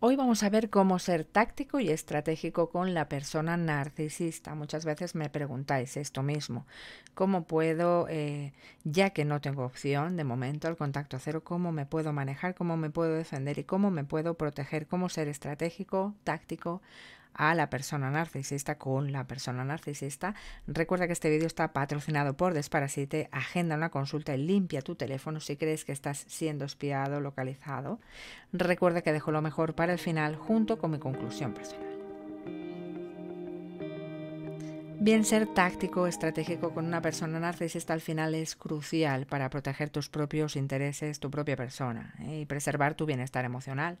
Hoy vamos a ver cómo ser táctico y estratégico con la persona narcisista. Muchas veces me preguntáis esto mismo. ¿Cómo puedo, eh, ya que no tengo opción de momento al contacto cero, cómo me puedo manejar, cómo me puedo defender y cómo me puedo proteger? ¿Cómo ser estratégico, táctico a la persona narcisista con la persona narcisista. Recuerda que este vídeo está patrocinado por Desparasite. Agenda una consulta y limpia tu teléfono si crees que estás siendo espiado, localizado. Recuerda que dejo lo mejor para el final junto con mi conclusión personal. Bien, ser táctico, estratégico con una persona narcisista al final es crucial para proteger tus propios intereses, tu propia persona ¿eh? y preservar tu bienestar emocional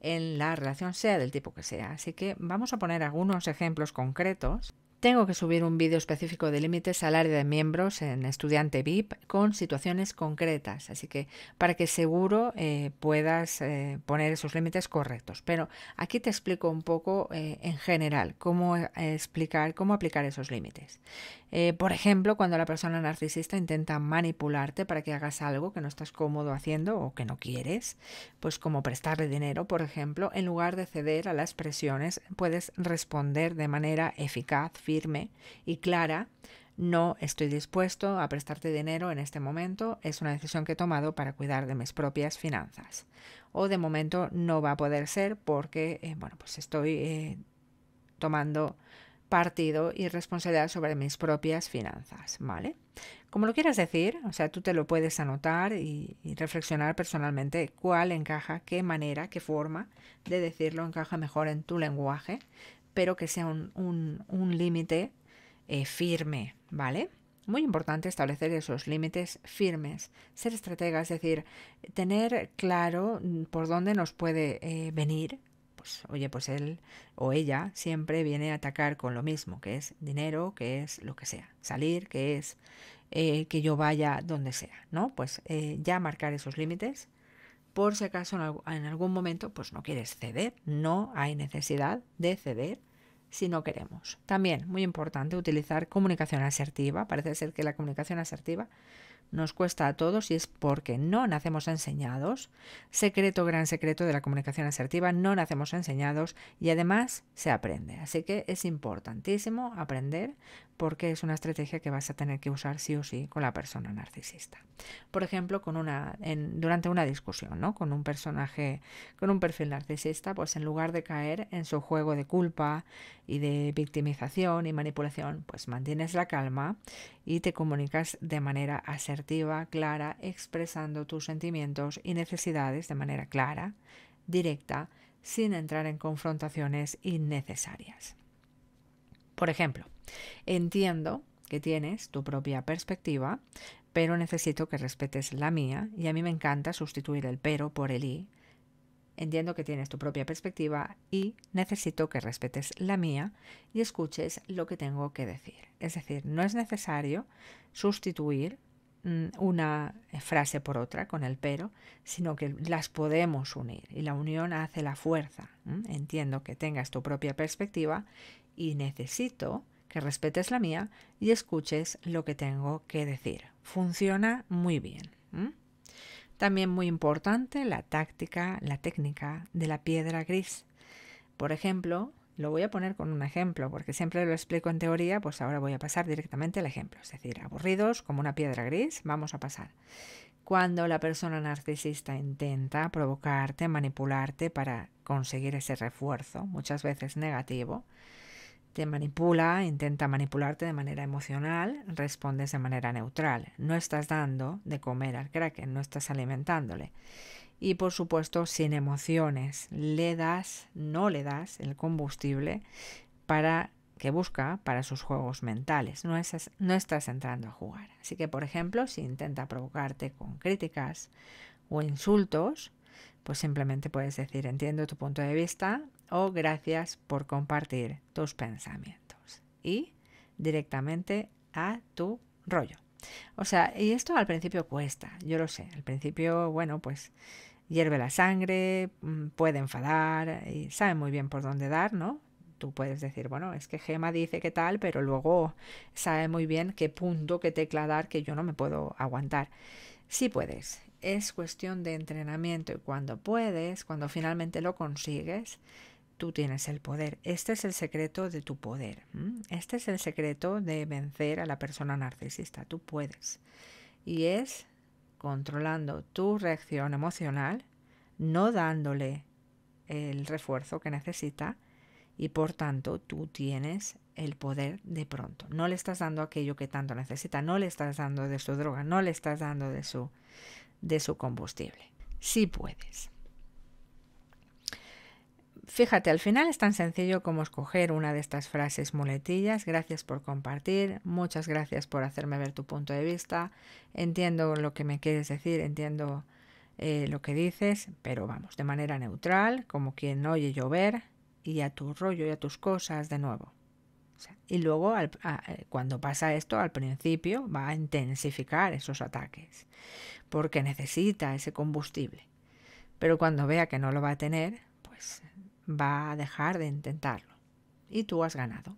en la relación, sea del tipo que sea. Así que vamos a poner algunos ejemplos concretos tengo que subir un vídeo específico de límites al área de miembros en estudiante VIP con situaciones concretas, así que para que seguro eh, puedas eh, poner esos límites correctos. Pero aquí te explico un poco eh, en general cómo explicar, cómo aplicar esos límites. por ejemplo, cuando la persona narcisista intenta manipularte para que hagas algo que no estás cómodo haciendo o que no quieres, pues como prestarle dinero, por ejemplo, en lugar de ceder a las presiones, puedes responder de manera eficaz, fiel y clara, no estoy dispuesto a prestarte dinero en este momento, es una decisión que he tomado para cuidar de mis propias finanzas. O de momento no va a poder ser porque, eh, bueno, pues estoy eh, tomando partido y responsabilidad sobre mis propias finanzas, ¿vale? Como lo quieras decir, o sea, tú te lo puedes anotar y, reflexionar personalmente cuál encaja, qué manera, qué forma de decirlo encaja mejor en tu lenguaje pero que sea un, límite eh, firme, ¿vale? Muy importante establecer esos límites firmes, ser estratega, es decir, tener claro mm, por dónde nos puede eh, venir. Pues, oye, pues él o ella siempre viene a atacar con lo mismo, que es dinero, que es lo que sea, salir, que es eh, que yo vaya donde sea, ¿no? Pues ya marcar esos límites por si acaso en algún momento pues no quieres ceder, no hay necesidad de ceder si no queremos. También, muy importante, utilizar comunicación asertiva. Parece ser que la comunicación asertiva nos cuesta a todos y es porque no nacemos enseñados. Secreto, gran secreto de la comunicación asertiva, no nacemos enseñados y además se aprende. Así que es importantísimo aprender porque es una estrategia que vas a tener que usar sí o sí con la persona narcisista. Por ejemplo, con una, durante una discusión, ¿no? Con un personaje, con un perfil narcisista, pues en lugar de caer en su juego de culpa y de victimización y manipulación, pues mantienes la calma y te comunicas de manera asertiva clara, expresando tus sentimientos y necesidades de manera clara, directa, sin entrar en confrontaciones innecesarias. Por ejemplo, entiendo que tienes tu propia perspectiva, pero necesito que respetes la mía y a mí me encanta sustituir el pero por el y. Entiendo que tienes tu propia perspectiva y necesito que respetes la mía y escuches lo que tengo que decir. Es decir, no es necesario sustituir Mm, una eh, frase por otra con el pero, sino que las podemos unir y la unión hace la fuerza. Entiendo que tengas tu propia perspectiva y necesito que respetes la mía y escuches lo que tengo que decir. Funciona muy bien. También muy importante la táctica, la técnica de la piedra gris. Por ejemplo, lo voy a poner con un ejemplo, porque siempre lo explico en teoría, pues ahora voy a pasar directamente al ejemplo. Es decir, aburridos como una piedra gris, vamos a pasar. Cuando la persona narcisista intenta provocarte, manipularte para conseguir ese refuerzo, muchas veces negativo, te manipula, intenta manipularte de manera emocional, respondes de manera neutral. No estás dando de comer al kraken, no estás alimentándole y por supuesto sin emociones. Le das, no le das el combustible para que busca para sus juegos mentales. No, no estás entrando a jugar. Así que, por ejemplo, si intenta provocarte con críticas o insultos, pues simplemente puedes decir entiendo tu punto de vista o gracias por compartir tus pensamientos. Y directamente a tu rollo. O sea, y esto al principio cuesta, yo lo sé. Al principio, bueno, pues hierve la sangre, mm, puede enfadar, y sabe muy bien por dónde dar, ¿no? Tú puedes decir, bueno, es que Gema dice que tal, pero luego sabe muy bien qué punto, qué tecla dar que yo no me puedo aguantar. Sí puedes, es cuestión de entrenamiento y cuando puedes, cuando finalmente lo consigues, tú tienes el poder. Este es el secreto de tu poder. Este es el secreto de vencer a la persona narcisista. Tú puedes. Y es controlando tu reacción emocional, no dándole el refuerzo que necesita y por tanto tú tienes el poder de pronto. No le estás dando aquello que tanto necesita, no le estás dando de su droga, no le estás dando de su, de su combustible. Sí puedes. Fíjate, al final es tan sencillo como escoger una de estas frases muletillas. Gracias por compartir, muchas gracias por hacerme ver tu punto de vista. Entiendo lo que me quieres decir, entiendo eh, lo que dices, pero vamos, de manera neutral, como quien oye llover y a tu rollo y a tus cosas de nuevo. y luego, eh, cuando pasa esto, al principio va a intensificar esos ataques, porque necesita ese combustible. Pero cuando vea que no lo va a tener, pues va a dejar de intentarlo. Y tú has ganado.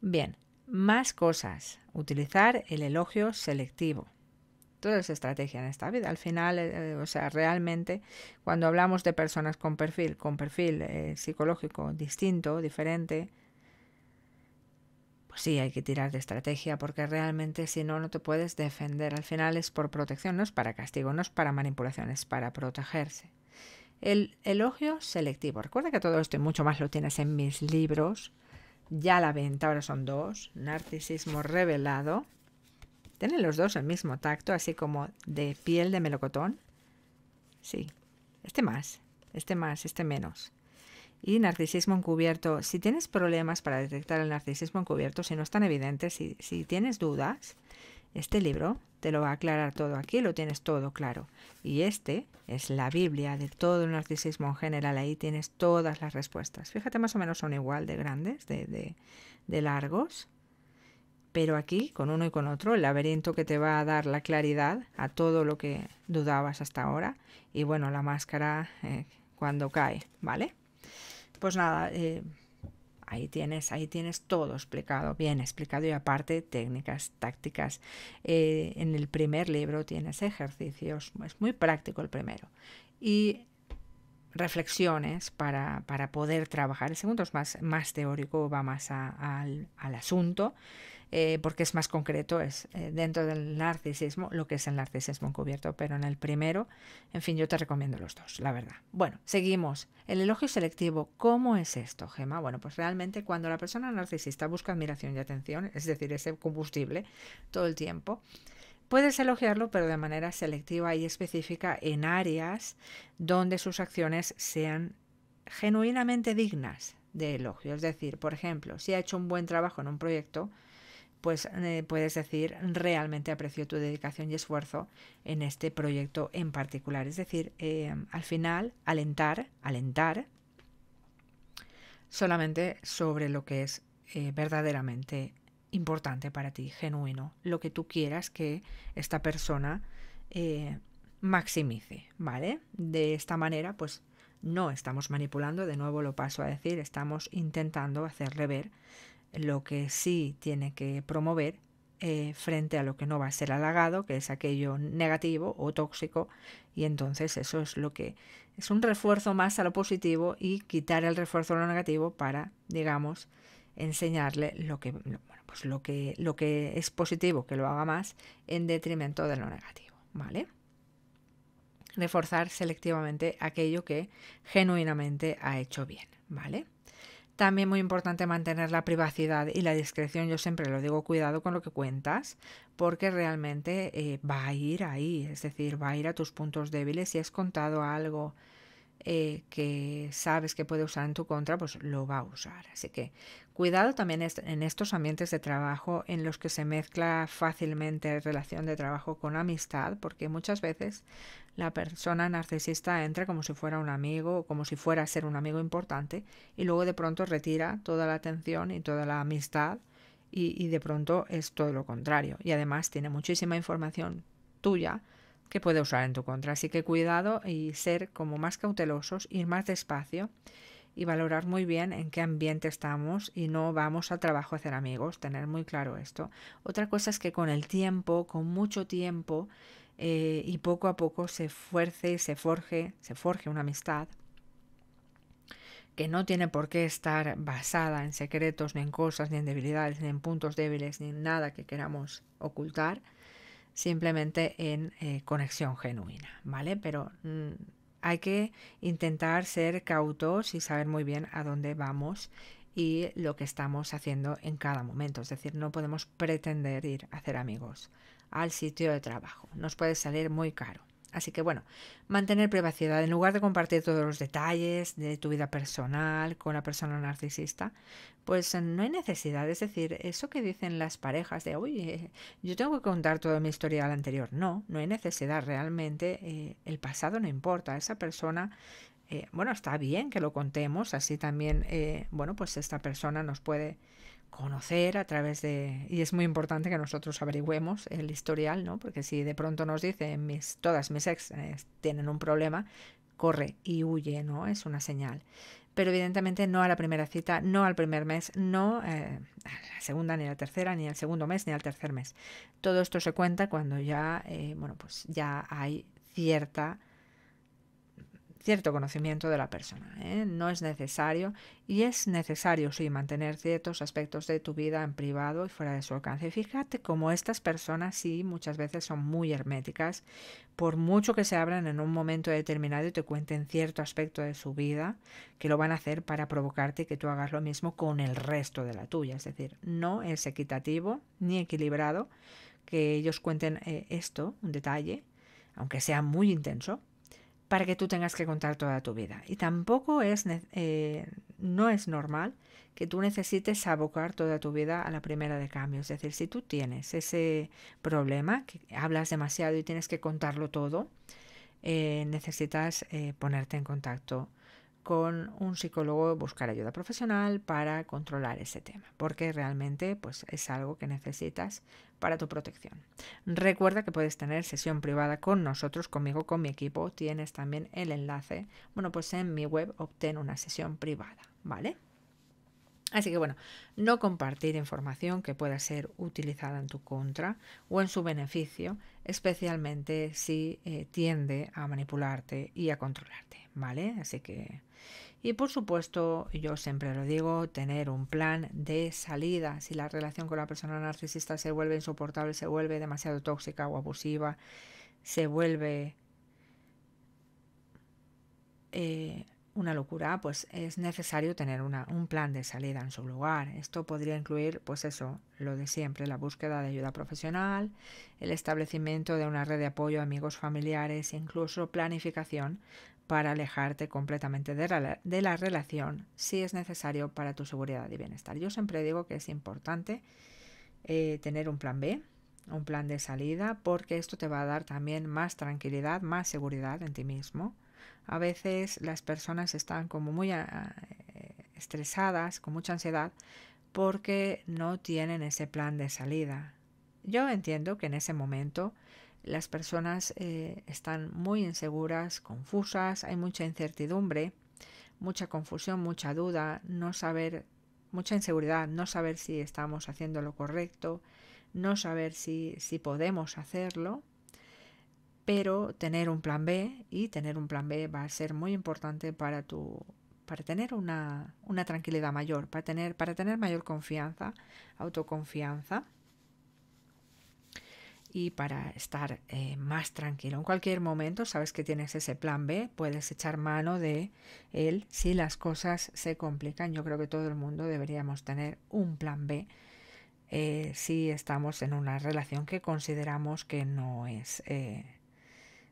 Bien, más cosas. Utilizar el elogio selectivo. Todo es estrategia en esta vida. Al final, eh, eh, o sea, realmente cuando hablamos de personas con perfil, con perfil eh, psicológico distinto, diferente, pues sí, hay que tirar de estrategia porque realmente si no, no te puedes defender. Al final es por protección, no es para castigo, no es para manipulación, es para protegerse. El elogio selectivo. Recuerda que todo esto y mucho más lo tienes en mis libros. Ya la venta, ahora son dos. Narcisismo revelado. Tienen los dos el mismo tacto, así como de piel de melocotón. Sí, este más, este más, este menos. Y narcisismo encubierto. Si tienes problemas para detectar el narcisismo encubierto, si no es tan evidente, si, si tienes dudas, este libro te lo va a aclarar todo aquí, lo tienes todo claro. Y este es la Biblia de todo el narcisismo en general, ahí tienes todas las respuestas. Fíjate, más o menos son igual de grandes, de, largos. Pero aquí, con uno y con otro, el laberinto que te va a dar la claridad a todo lo que dudabas hasta ahora. Y bueno, la máscara eh, cuando cae, ¿vale? Pues nada, eh, ahí tienes, ahí tienes todo explicado, bien explicado y aparte técnicas, tácticas. Eh, en el primer libro tienes ejercicios, es muy práctico el primero. Y reflexiones para, poder trabajar. El segundo es más, más teórico, va más al, al asunto. Eh, porque es más concreto, es eh, dentro del narcisismo, lo que es el narcisismo encubierto, pero en el primero, en fin, yo te recomiendo los dos, la verdad. Bueno, seguimos. El elogio selectivo, ¿cómo es esto, Gema? Bueno, pues realmente cuando la persona narcisista busca admiración y atención, es decir, ese combustible todo el tiempo, Puedes elogiarlo, pero de manera selectiva y específica en áreas donde sus acciones sean genuinamente dignas de elogio. Es decir, por ejemplo, si ha hecho un buen trabajo en un proyecto, pues eh, puedes decir realmente aprecio tu dedicación y esfuerzo en este proyecto en particular. Es decir, eh, al final, alentar, alentar solamente sobre lo que es eh, verdaderamente importante para ti, genuino, lo que tú quieras que esta persona maximice, ¿vale? De esta manera, pues no estamos manipulando, de nuevo lo paso a decir, estamos intentando hacerle ver lo que sí tiene que promover eh, frente a lo que no va a ser halagado, que es aquello negativo o tóxico, y entonces eso es lo que es un refuerzo más a lo positivo y quitar el refuerzo a lo negativo para, digamos, enseñarle lo que, lo pues que es positivo, que lo haga más, en detrimento de lo negativo, ¿vale? Reforzar selectivamente aquello que genuinamente ha hecho bien, ¿vale? También muy importante mantener la privacidad y la discreción. Yo siempre lo digo, cuidado con lo que cuentas, porque realmente eh, va a ir ahí, es decir, va a ir a tus puntos débiles. Si has contado algo eh, que sabes que puede usar en tu contra, pues lo va a usar. Así que cuidado también en estos ambientes de trabajo en los que se mezcla fácilmente relación de trabajo con amistad, porque muchas veces la persona narcisista entra como si fuera un amigo, como si fuera a ser un amigo importante, y luego de pronto retira toda la atención y toda la amistad, y, y de pronto es todo lo contrario. Y además tiene muchísima información tuya que puede usar en tu contra. Así que cuidado y ser como más cautelosos, ir más despacio y valorar muy bien en qué ambiente estamos y no vamos al trabajo a hacer amigos, tener muy claro esto. Otra cosa es que con el tiempo, con mucho tiempo, eh, y poco a poco se fuerce y se forge se forge una amistad que no tiene por qué estar basada en secretos, ni en cosas, ni en debilidades, ni en puntos débiles, ni en nada que queramos ocultar, simplemente en eh, conexión genuina, ¿vale? Pero mm, hay que intentar ser cautos y saber muy bien a dónde vamos y lo que estamos haciendo en cada momento. Es decir, no podemos pretender ir a hacer amigos al sitio de trabajo. Nos puede salir muy caro. Así que bueno, mantener privacidad. En lugar de compartir todos los detalles de tu vida personal con la persona narcisista, pues eh, no hay necesidad. Es decir, eso que dicen las parejas de, oye, eh, yo tengo que contar toda mi historial anterior. No, no hay necesidad. Realmente eh, el pasado no importa. Esa persona bueno, está bien que lo contemos, así también, bueno, pues esta persona nos puede conocer a través de... Y es muy importante que nosotros averigüemos el historial, ¿no? Porque si de pronto nos dicen mis, todas mis ex eh, tienen un problema, corre y huye, ¿no? Es una señal. Pero evidentemente no a la primera cita, no al primer mes, no eh, a la segunda, ni a la tercera, ni al segundo mes, ni al tercer mes. Todo esto se cuenta cuando ya, eh, bueno, pues ya hay cierta cierto conocimiento de la persona. ¿eh? No es necesario y es necesario, sí, mantener ciertos aspectos de tu vida en privado y fuera de su alcance. Fíjate cómo estas personas sí muchas veces son muy herméticas, por mucho que se abran en un momento determinado y te cuenten cierto aspecto de su vida, que lo van a hacer para provocarte que tú hagas lo mismo con el resto de la tuya. Es decir, no es equitativo ni equilibrado que ellos cuenten eh, esto, un detalle, aunque sea muy intenso, para que tú tengas que contar toda tu vida. Y tampoco es, eh, no es normal que tú necesites abocar toda tu vida a la primera de cambio. Es decir, si tú tienes ese problema, que hablas demasiado y tienes que contarlo todo, eh, necesitas eh, ponerte en contacto con un psicólogo, buscar ayuda profesional para controlar ese tema, porque realmente pues, es algo que necesitas para tu protección. Recuerda que puedes tener sesión privada con nosotros, conmigo, con mi equipo. Tienes también el enlace, bueno, pues en mi web obtén una sesión privada, ¿vale? Así que bueno, no compartir información que pueda ser utilizada en tu contra o en su beneficio, especialmente si eh, tiende a manipularte y a controlarte, ¿vale? Así que... Y por supuesto, yo siempre lo digo, tener un plan de salida. Si la relación con la persona narcisista se vuelve insoportable, se vuelve demasiado tóxica o abusiva, se vuelve eh, una locura, pues es necesario tener una, un plan de salida en su lugar. Esto podría incluir, pues eso, lo de siempre, la búsqueda de ayuda profesional, el establecimiento de una red de apoyo amigos familiares, incluso planificación para alejarte completamente de la, relación si es necesario para tu seguridad y bienestar. Yo siempre digo que es importante eh, tener un plan B, un plan de salida, porque esto te va a dar también más tranquilidad, más seguridad en ti mismo a veces las personas están como muy ah, estresadas, con mucha ansiedad, porque no tienen ese plan de salida. Yo entiendo que en ese momento las personas eh, están muy inseguras, confusas, hay mucha incertidumbre, mucha confusión, mucha duda, no saber, mucha inseguridad, no saber si estamos haciendo lo correcto, no saber si podemos hacerlo pero tener un plan B y tener un plan B va a ser muy importante para tu para tener una, tranquilidad mayor, para tener, para tener mayor confianza, autoconfianza y para estar eh, más tranquilo. En cualquier momento sabes que tienes ese plan B, puedes echar mano de él si las cosas se complican. Yo creo que todo el mundo deberíamos tener un plan B eh, si estamos en una relación que consideramos que no es eh,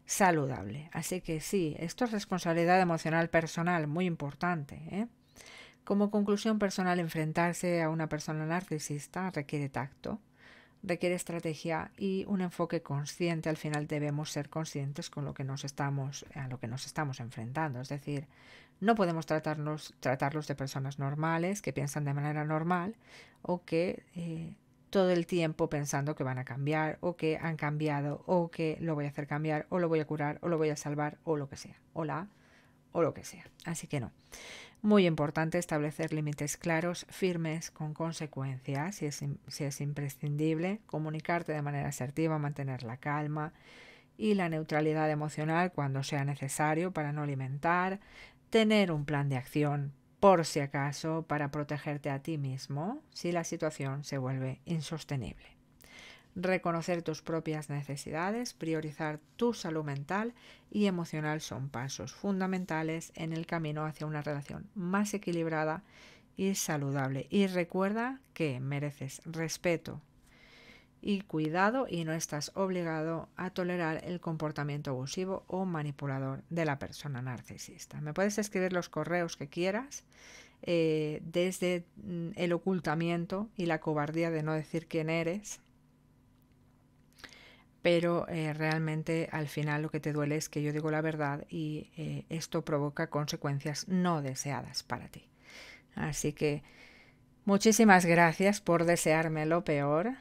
saludable. Así que sí, esto es responsabilidad emocional personal, muy importante. ¿eh? Como conclusión personal, enfrentarse a una persona narcisista requiere tacto, requiere estrategia y un enfoque consciente. Al final debemos ser conscientes con lo que nos estamos, a lo que nos estamos enfrentando. Es decir, no podemos tratarnos, tratarlos de personas normales que piensan de manera normal o que eh, todo el tiempo pensando que van a cambiar o que han cambiado o que lo voy a hacer cambiar o lo voy a curar o lo voy a salvar o lo que sea. Hola o lo que sea. Así que no. Muy importante establecer límites claros, firmes, con consecuencias, si es, si es imprescindible, comunicarte de manera asertiva, mantener la calma y la neutralidad emocional cuando sea necesario para no alimentar, tener un plan de acción por si acaso para protegerte a ti mismo si la situación se vuelve insostenible. Reconocer tus propias necesidades, priorizar tu salud mental y emocional son pasos fundamentales en el camino hacia una relación más equilibrada y saludable. Y recuerda que mereces respeto, y cuidado y no estás obligado a tolerar el comportamiento abusivo o manipulador de la persona narcisista. Me puedes escribir los correos que quieras eh, desde mm, el ocultamiento y la cobardía de no decir quién eres, pero eh, realmente al final lo que te duele es que yo digo la verdad y eh, esto provoca consecuencias no deseadas para ti. Así que muchísimas gracias por desearme lo peor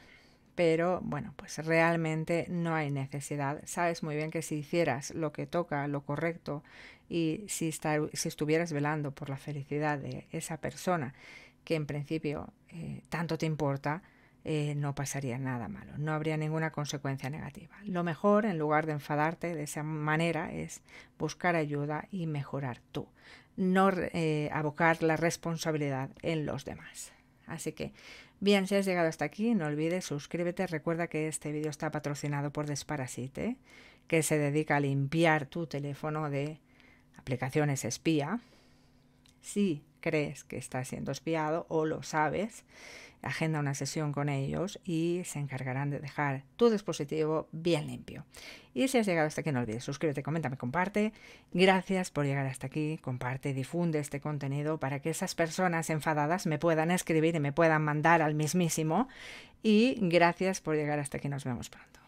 pero bueno, pues realmente no hay necesidad. Sabes muy bien que si hicieras lo que toca, lo correcto, y si, estuvieras velando por la felicidad de esa persona, que en principio eh, tanto te importa, eh, no pasaría nada malo, no habría ninguna consecuencia negativa. Lo mejor, en lugar de enfadarte de esa manera, es buscar ayuda y mejorar tú, no eh, abocar la responsabilidad en los demás. Así que Bien, si has llegado hasta aquí, no olvides suscríbete. Recuerda que este vídeo está patrocinado por Desparasite, que se dedica a limpiar tu teléfono de aplicaciones espía. Si crees que estás siendo espiado o lo sabes, agenda una sesión con ellos y se encargarán de dejar tu dispositivo bien limpio. Y si has llegado hasta aquí, no olvides suscríbete, coméntame, comparte. Gracias por llegar hasta aquí. Comparte, difunde este contenido para que esas personas enfadadas me puedan escribir y me puedan mandar al mismísimo. Y gracias por llegar hasta aquí. Nos vemos pronto.